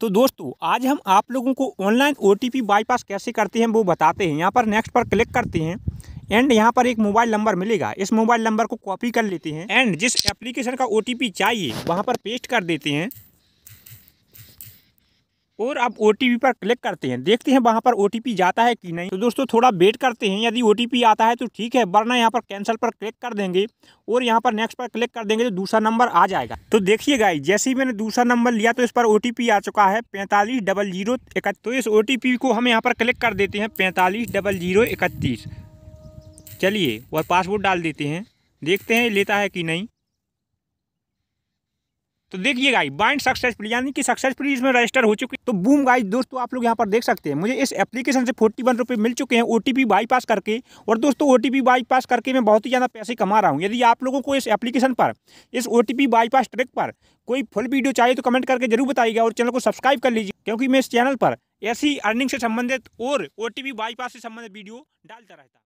तो दोस्तों आज हम आप लोगों को ऑनलाइन ओ बाईपास कैसे करते हैं वो बताते हैं यहाँ पर नेक्स्ट पर क्लिक करते हैं एंड यहाँ पर एक मोबाइल नंबर मिलेगा इस मोबाइल नंबर को कॉपी कर लेते हैं एंड जिस एप्लीकेशन का ओ चाहिए वहाँ पर पेस्ट कर देते हैं और आप ओ पर क्लिक करते हैं देखते हैं वहाँ पर ओ जाता है कि नहीं तो दोस्तों थोड़ा वेट करते हैं यदि ओ आता है तो ठीक है वरना यहाँ पर कैंसिल पर क्लिक कर देंगे और यहाँ पर नेक्स्ट पर क्लिक कर देंगे तो दूसरा नंबर आ जाएगा तो देखिए गाई जैसे ही मैंने दूसरा नंबर लिया तो इस पर ओ आ चुका है पैंतालीस डबल जीरो तो इस ओ को हम यहाँ पर क्लिक कर देते हैं पैंतालीस डबल जीरो इकतीस चलिए और पासवर्ड डाल देते हैं देखते हैं लेता है कि नहीं तो देखिए गाइस बाइंड सक्सेसफुल यानी कि सक्सेसफुल इसमें रजिस्टर हो चुकी तो बूम गाइस दोस्तों आप लोग यहाँ पर देख सकते हैं मुझे इस एप्लीकेशन से फोर्टी वन रुपये मिल चुके हैं ओ टी बाईपास करके और दोस्तों ओ टी बाईपास करके मैं बहुत ही ज़्यादा पैसे कमा रहा हूँ यदि आप लोगों को इस एप्लीकेशन पर इस ओ बाईपास ट्रिक पर कोई फुल वीडियो चाहिए तो कमेंट करके जरूर बताइएगा और चैनल को सब्सक्राइब कर लीजिए क्योंकि मैं इस चैनल पर ऐसी अर्निंग से संबंधित और ओ बाईपास से संबंधित वीडियो डालता रहता